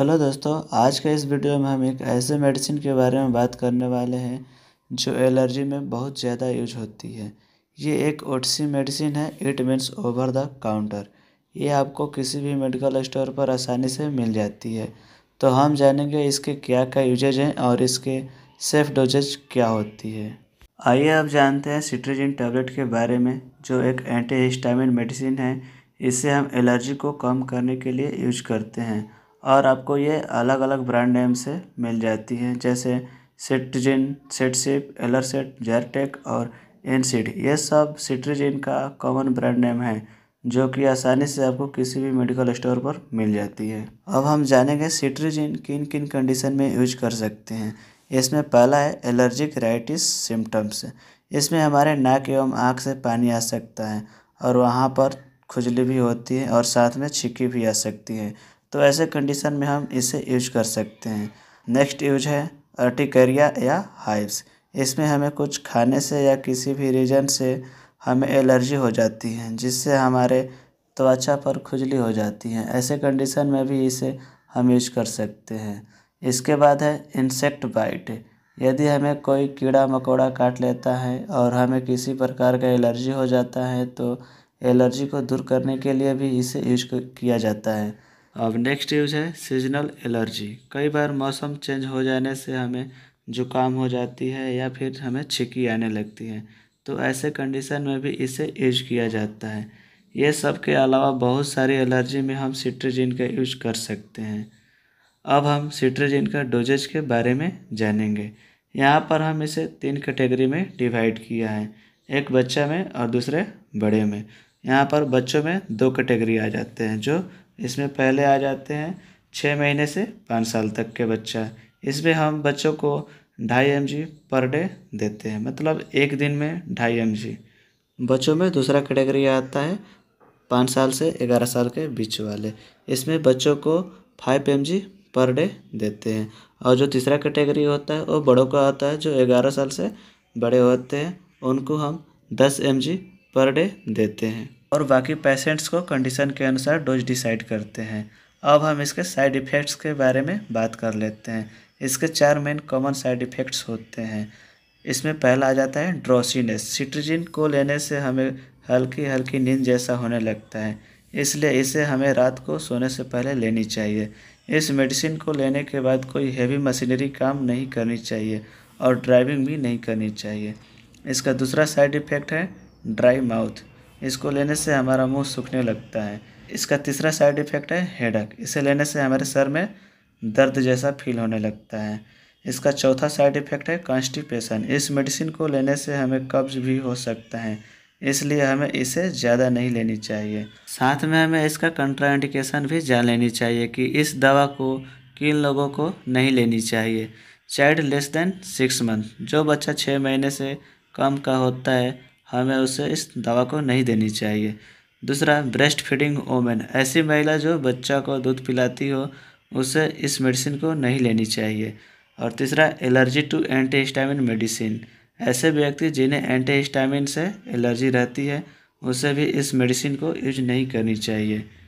hello दोस्तों आज का इस वीडियो में हम एक ऐसे मेडिसिन के बारे में बात करने वाले हैं जो एलर्जी में बहुत ज़्यादा यूज होती है ये एक ओटसी मेडिसिन है it means over the counter ये आपको किसी भी मेडिकल स्टोर पर आसानी से मिल जाती है तो हम जानेंगे इसके क्या क्या यूजेज हैं और इसके सेफ डोजेज क्या होती है आइए आप जानते हैं सिट्रीजिन टैबलेट के बारे में जो एक एंटी हिस्टामिन मेडिसिन है इसे हम एलर्जी को कम करने के लिए यूज करते हैं और आपको ये अलग अलग ब्रांड नेम से मिल जाती हैं जैसे सिट्रजिन सिटसिप एलरसेट जेरटेक और एनसीड ये सब सिट्रजिन का कॉमन ब्रांड नेम है जो कि आसानी से आपको किसी भी मेडिकल स्टोर पर मिल जाती है अब हम जानेंगे सिट्रजिन किन किन कंडीशन में यूज कर सकते हैं इसमें पहला है एलर्जिक राइटिस सिम्टम्स इसमें हमारे नाक एवं आँख से पानी आ सकता है और वहाँ पर खुजली भी होती है और साथ में छिकी भी आ सकती है तो ऐसे कंडीशन में हम इसे यूज कर सकते हैं नेक्स्ट यूज है अर्टिकरिया या हाइव्स इसमें हमें कुछ खाने से या किसी भी रीजन से हमें एलर्जी हो जाती है जिससे हमारे त्वचा पर खुजली हो जाती है ऐसे कंडीशन में भी इसे हम यूज कर सकते हैं इसके बाद है इंसेक्ट बाइट यदि हमें कोई कीड़ा मकोड़ा काट लेता है और हमें किसी प्रकार का एलर्जी हो जाता है तो एलर्जी को दूर करने के लिए भी इसे यूज किया जाता है अब नेक्स्ट यूज है सीजनल एलर्जी कई बार मौसम चेंज हो जाने से हमें जुकाम हो जाती है या फिर हमें छिकी आने लगती है तो ऐसे कंडीशन में भी इसे यूज किया जाता है ये सब के अलावा बहुत सारी एलर्जी में हम सिट्रीजिन का यूज कर सकते हैं अब हम सिट्रीजिन का डोजेज के बारे में जानेंगे यहाँ पर हम इसे तीन कैटेगरी में डिवाइड किया है एक बच्चा में और दूसरे बड़े में यहाँ पर बच्चों में दो कैटेगरी आ जाते हैं जो इसमें पहले आ जाते हैं छः महीने से पाँच साल तक के बच्चा इसमें हम बच्चों को ढाई एम पर डे देते हैं मतलब एक दिन में ढाई एम बच्चों में दूसरा कैटेगरी आता है पाँच साल से ग्यारह साल के बीच वाले इसमें बच्चों को फाइव एम पर डे देते हैं और जो तीसरा कैटेगरी होता है वो बड़ों का आता है जो ग्यारह साल से बड़े होते हैं उनको हम दस एम पर डे देते हैं और बाकी पेशेंट्स को कंडीशन के अनुसार डोज डिसाइड करते हैं अब हम इसके साइड इफ़ेक्ट्स के बारे में बात कर लेते हैं इसके चार मेन कॉमन साइड इफ़ेक्ट्स होते हैं इसमें पहला आ जाता है ड्रोसीनेस सिट्रजिन को लेने से हमें हल्की हल्की नींद जैसा होने लगता है इसलिए इसे हमें रात को सोने से पहले लेनी चाहिए इस मेडिसिन को लेने के बाद कोई हैवी मशीनरी काम नहीं करनी चाहिए और ड्राइविंग भी नहीं करनी चाहिए इसका दूसरा साइड इफ़ेक्ट है ड्राई माउथ इसको लेने से हमारा मुंह सूखने लगता है इसका तीसरा साइड इफ़ेक्ट है हेडक इसे लेने से हमारे सर में दर्द जैसा फील होने लगता है इसका चौथा साइड इफ़ेक्ट है कॉन्स्टिपेशन इस मेडिसिन को लेने से हमें कब्ज भी हो सकता है इसलिए हमें इसे ज़्यादा नहीं लेनी चाहिए साथ में हमें इसका कंट्राइंडिकेशन भी जान लेनी चाहिए कि इस दवा को किन लोगों को नहीं लेनी चाहिए child less than six month जो बच्चा छः महीने से कम का होता है हमें उसे इस दवा को नहीं देनी चाहिए दूसरा ब्रेस्ट फीडिंग ओमेन ऐसी महिला जो बच्चा को दूध पिलाती हो उसे इस मेडिसिन को नहीं लेनी चाहिए और तीसरा allergy to anti histamine medicine ऐसे व्यक्ति जिन्हें एंटी हिस्टामिन से एलर्जी रहती है उसे भी इस मेडिसिन को यूज नहीं करनी चाहिए